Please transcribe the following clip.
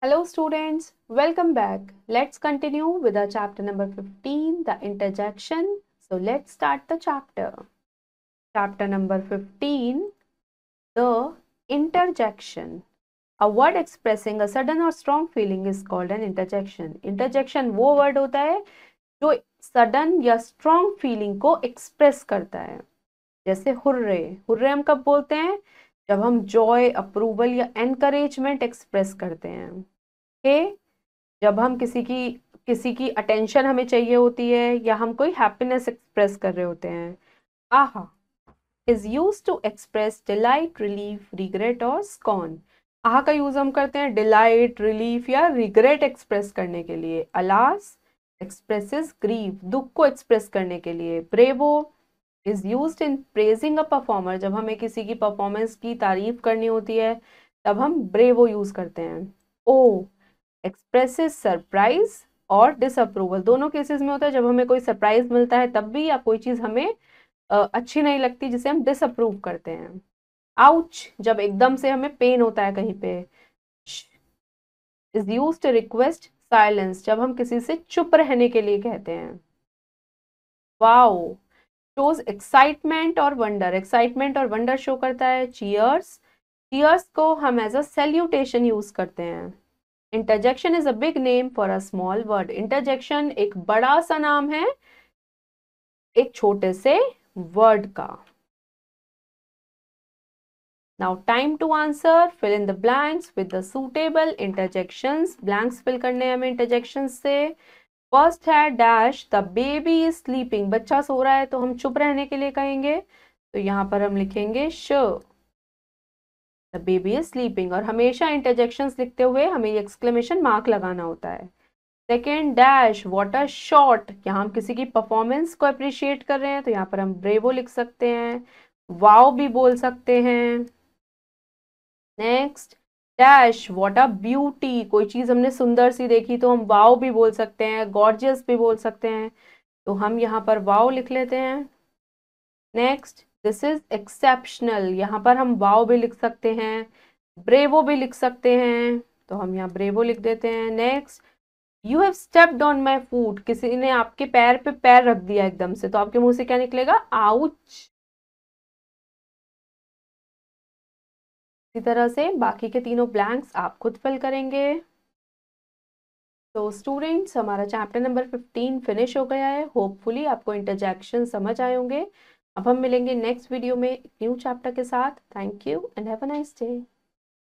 Hello students, welcome back. Let's continue with our chapter number 15, the interjection. So let's start the chapter. Chapter number 15, the interjection. A word expressing a sudden or strong feeling is called an interjection. Interjection वो word होता है जो sudden या strong feeling को express करता है जैसे hurray hurray हम कब बोलते हैं जब हम जॉय अप्रूवल या एनकरेजमेंट एक्सप्रेस करते हैं के जब हम किसी की किसी की अटेंशन हमें चाहिए होती है या हम कोई हैप्पीनेस एक्सप्रेस कर रहे होते हैं aha is use to express delight relief regret और स्कॉन आहा का यूज हम करते हैं डिलाइट रिलीफ या रिग्रेट एक्सप्रेस करने के लिए अलास एक्सप्रेसिस ग्रीव दुख को एक्सप्रेस करने के लिए bravo is use in praising a performer जब हमें किसी की परफॉर्मेंस की तारीफ करनी होती है तब हम ब्रेवो यूज करते हैं ओ एक्सप्रेस सरप्राइज और डिसअप्रूवल दोनों केसेस में होता है जब हमें कोई सरप्राइज मिलता है तब भी या कोई चीज़ हमें अच्छी नहीं लगती जिसे हम डिसअप्रूव करते हैं आउच जब एकदम से हमें पेन होता है कहीं पे is use to request silence जब हम किसी से चुप रहने के लिए कहते हैं वाओ शोज एक्साइटमेंट और वंडर एक्साइटमेंट और वंडर शो करता है चीयर्स चीयर्स को हम एज अ सेल्यूटेशन यूज करते हैं interjection is a big name for a small word interjection एक बड़ा सा नाम है एक छोटे से वर्ड का now time to answer fill in the blanks with the suitable interjection blanks fill करने हैं हमें इंटरजेक्शन से फर्स्ट है dash the baby is sleeping बच्चा सो रहा है तो हम चुप रहने के लिए कहेंगे तो यहाँ पर हम लिखेंगे श द बेबी इज स्लीपिंग और हमेशा इंटरजेक्शन लिखते हुए हमें एक्सक्लेमेशन मार्क लगाना होता है second dash what are short यहाँ हम किसी की परफॉर्मेंस को अप्रिशिएट कर रहे हैं तो यहाँ पर हम ब्रेवो लिख सकते हैं वाओ भी बोल सकते हैं next dash what a beauty कोई चीज़ हमने सुंदर सी देखी तो हम वाव भी बोल सकते हैं गॉर्जियस भी बोल सकते हैं तो हम यहाँ पर वाव लिख लेते हैं नेक्स्ट दिस इज एक्सेप्शनल यहाँ पर हम वाव भी लिख सकते हैं ब्रेवो भी लिख सकते हैं तो हम यहाँ ब्रेवो लिख देते हैं next you have stepped on my foot किसी ने आपके पैर पे पैर रख दिया एकदम से तो आपके मुंह से क्या निकलेगा आउच इसी तरह से बाकी के तीनों ब्लैंक्स आप खुद फिल करेंगे तो स्टूडेंट्स हमारा चैप्टर नंबर 15 फिनिश हो गया है होपफुली आपको इंटरजेक्शन समझ आए होंगे अब हम मिलेंगे नेक्स्ट वीडियो में न्यू चैप्टर के साथ thank you and have a nice day